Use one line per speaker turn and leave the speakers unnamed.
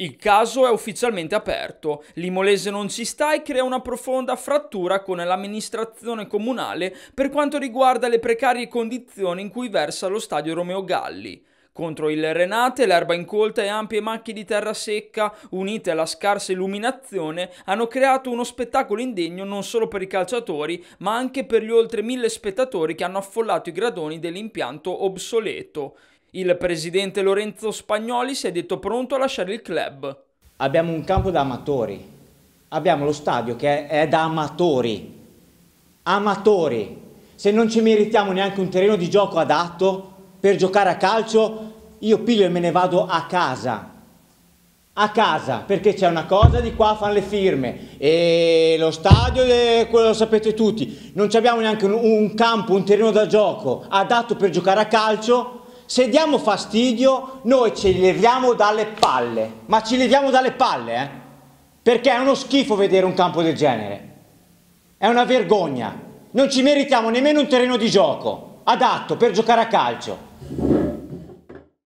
Il caso è ufficialmente aperto. Limolese non ci sta e crea una profonda frattura con l'amministrazione comunale per quanto riguarda le precarie condizioni in cui versa lo stadio Romeo Galli. Contro il Renate, l'erba incolta e ampie macchie di terra secca, unite alla scarsa illuminazione, hanno creato uno spettacolo indegno non solo per i calciatori, ma anche per gli oltre mille spettatori che hanno affollato i gradoni dell'impianto obsoleto. Il presidente Lorenzo Spagnoli si è detto pronto a lasciare il club.
Abbiamo un campo da amatori, abbiamo lo stadio che è, da amatori. Amatori! Se non ci meritiamo neanche un terreno di gioco adatto per giocare a calcio, io piglio e me ne vado a casa a casa perché c'è una cosa di qua fanno le firme e lo stadio è quello lo sapete tutti non abbiamo neanche un, un campo un terreno da gioco adatto per giocare a calcio se diamo fastidio, noi ci leviamo dalle palle, ma ci leviamo dalle palle, eh? perché è uno schifo vedere un campo del genere, è una vergogna, non ci meritiamo nemmeno un terreno di gioco adatto per giocare a calcio.